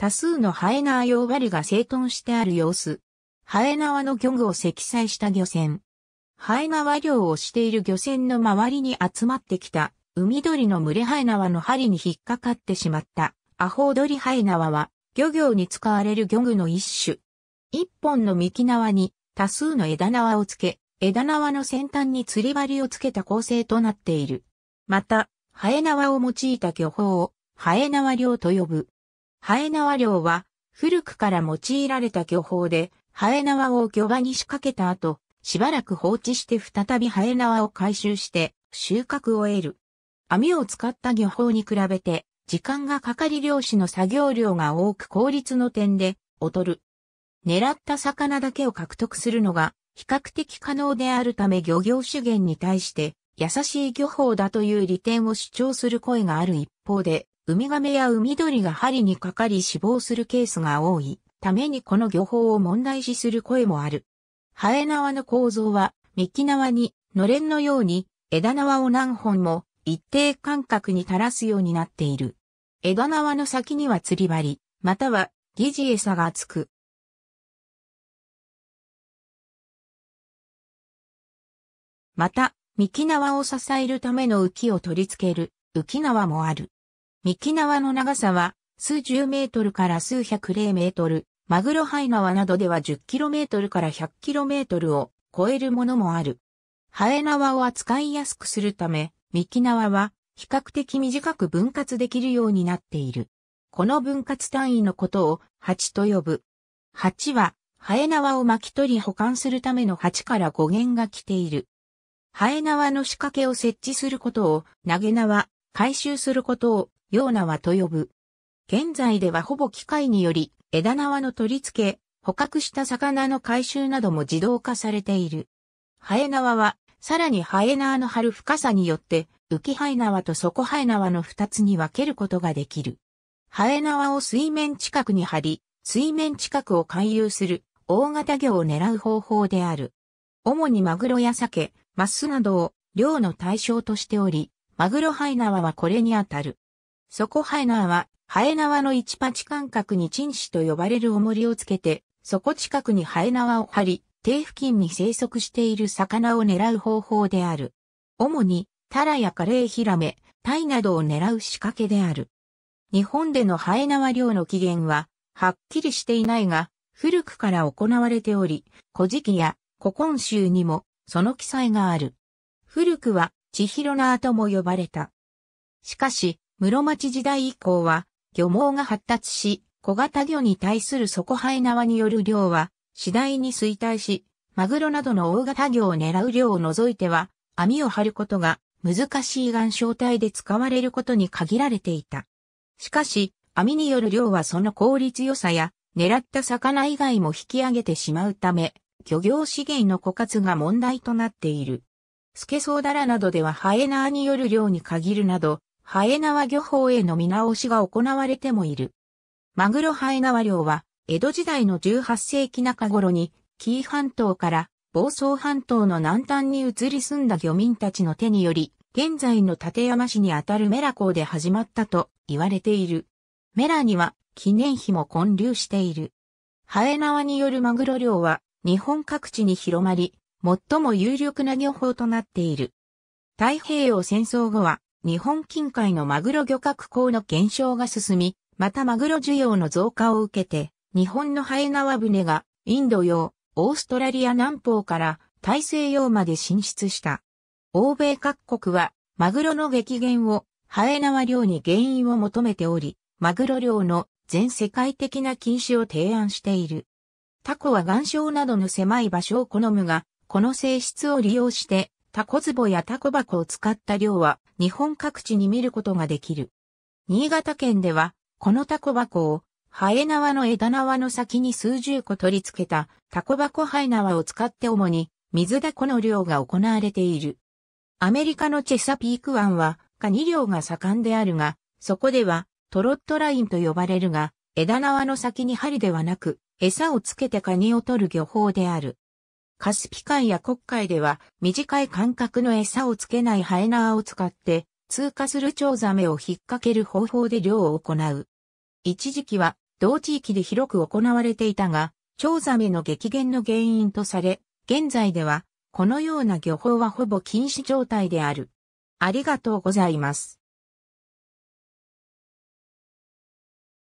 多数のハエナー用針が整頓してある様子。ハエナワの漁具を積載した漁船。ハエナワ漁をしている漁船の周りに集まってきた、海鳥の群れハエナワの針に引っかかってしまった、アホウドリハエナワは、漁業に使われる漁具の一種。一本の幹縄に多数の枝縄をつけ、枝縄の先端に釣り針をつけた構成となっている。また、ハエナワを用いた漁法を、ハエナワ漁と呼ぶ。ハエ縄漁は古くから用いられた漁法で、ハエ縄を漁場に仕掛けた後、しばらく放置して再びハエ縄を回収して収穫を得る。網を使った漁法に比べて、時間がかかり漁師の作業量が多く効率の点で劣る。狙った魚だけを獲得するのが比較的可能であるため漁業資源に対して優しい漁法だという利点を主張する声がある一方で、ウミガメや海鳥が針にかかり死亡するケースが多いためにこの漁法を問題視する声もある。ハエ縄の構造は幹縄にのれんのように枝縄を何本も一定間隔に垂らすようになっている。枝縄の先には釣り針、または疑似餌がつく。また、幹縄を支えるための浮きを取り付ける浮き縄もある。三木縄の長さは数十メートルから数百例メートル、マグロハイ縄などでは10キロメートルから100キロメートルを超えるものもある。ハエ縄を扱いやすくするため、三木縄は比較的短く分割できるようになっている。この分割単位のことを蜂と呼ぶ。蜂は、ハエ縄を巻き取り保管するための蜂から語源が来ている。ハエ縄の仕掛けを設置することを、投げ縄、回収することを、用縄と呼ぶ。現在ではほぼ機械により枝縄の取り付け、捕獲した魚の回収なども自動化されている。ハエ縄は、さらにハエ縄の張る深さによって、浮ハエ縄と底ハエ縄の二つに分けることができる。ハエ縄を水面近くに張り、水面近くを回遊する大型魚を狙う方法である。主にマグロや鮭、マスなどを漁の対象としており、マグロハイナワはこれにあたる。そこハエナーは、ハエナワの一パチ間隔にチンシと呼ばれる重りをつけて、そこ近くにハエナワを張り、低付近に生息している魚を狙う方法である。主に、タラやカレイヒラメ、タイなどを狙う仕掛けである。日本でのハエナワ漁の起源は、はっきりしていないが、古くから行われており、古事記や古今集にも、その記載がある。古くは、千尋アとも呼ばれた。しかし、室町時代以降は、漁網が発達し、小型魚に対する底灰縄による漁は、次第に衰退し、マグロなどの大型魚を狙う漁を除いては、網を張ることが難しい岩礁帯で使われることに限られていた。しかし、網による漁はその効率良さや、狙った魚以外も引き上げてしまうため、漁業資源の枯渇が問題となっている。スケソウダラなどではハエナーによる漁に限るなど、ハエナワ漁法への見直しが行われてもいる。マグロハエナワ漁は、江戸時代の18世紀中頃に、紀伊半島から房総半島の南端に移り住んだ漁民たちの手により、現在の立山市にあたるメラ港で始まったと言われている。メラには記念碑も混流している。ハエナワによるマグロ漁は日本各地に広まり、最も有力な漁法となっている。太平洋戦争後は日本近海のマグロ漁獲港の減少が進み、またマグロ需要の増加を受けて、日本のハエナワ船がインド洋、オーストラリア南方から大西洋まで進出した。欧米各国はマグロの激減をハエナワ漁に原因を求めており、マグロ漁の全世界的な禁止を提案している。タコは岩礁などの狭い場所を好むが、この性質を利用してタコズボやタコ箱を使った漁は日本各地に見ることができる。新潟県では、このタコ箱を、ハエ縄の枝縄の先に数十個取り付けたタコ箱ハエ縄を使って主に水ダコの漁が行われている。アメリカのチェサピーク湾はカニ漁が盛んであるが、そこではトロットラインと呼ばれるが、枝縄の先に針ではなく、餌をつけてカニを取る漁法である。カスピ海や黒海では短い間隔の餌をつけないハエナーを使って通過するチョウザメを引っ掛ける方法で漁を行う。一時期は同地域で広く行われていたが、チョウザメの激減の原因とされ、現在ではこのような漁法はほぼ禁止状態である。ありがとうございます。